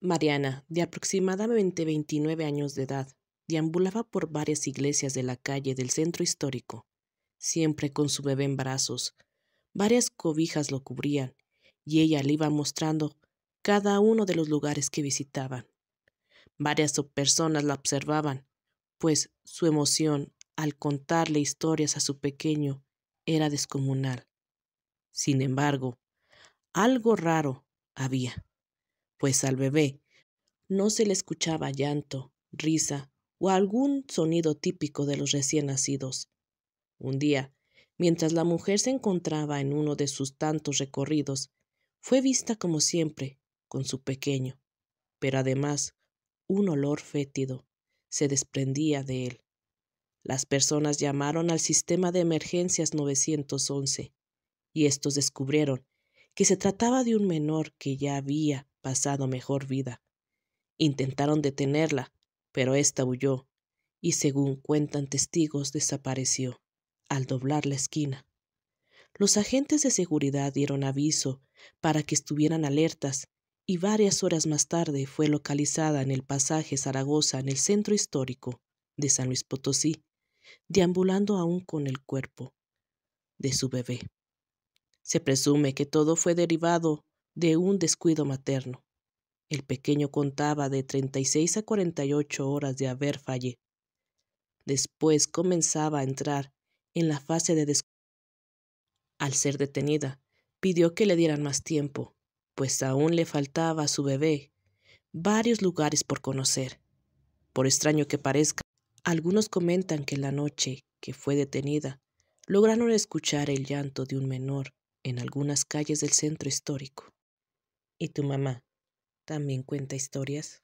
Mariana, de aproximadamente 29 años de edad, deambulaba por varias iglesias de la calle del centro histórico, siempre con su bebé en brazos. Varias cobijas lo cubrían, y ella le iba mostrando cada uno de los lugares que visitaban. Varias personas la observaban, pues su emoción al contarle historias a su pequeño era descomunal. Sin embargo, algo raro había pues al bebé no se le escuchaba llanto, risa o algún sonido típico de los recién nacidos. Un día, mientras la mujer se encontraba en uno de sus tantos recorridos, fue vista como siempre, con su pequeño, pero además un olor fétido se desprendía de él. Las personas llamaron al sistema de emergencias 911 y estos descubrieron que se trataba de un menor que ya había pasado mejor vida. Intentaron detenerla, pero ésta huyó, y según cuentan testigos desapareció al doblar la esquina. Los agentes de seguridad dieron aviso para que estuvieran alertas y varias horas más tarde fue localizada en el pasaje Zaragoza en el centro histórico de San Luis Potosí, deambulando aún con el cuerpo de su bebé. Se presume que todo fue derivado de un descuido materno. El pequeño contaba de 36 a 48 horas de haber fallecido. Después comenzaba a entrar en la fase de descuido. Al ser detenida, pidió que le dieran más tiempo, pues aún le faltaba a su bebé varios lugares por conocer. Por extraño que parezca, algunos comentan que la noche que fue detenida, lograron escuchar el llanto de un menor en algunas calles del centro histórico. ¿Y tu mamá también cuenta historias?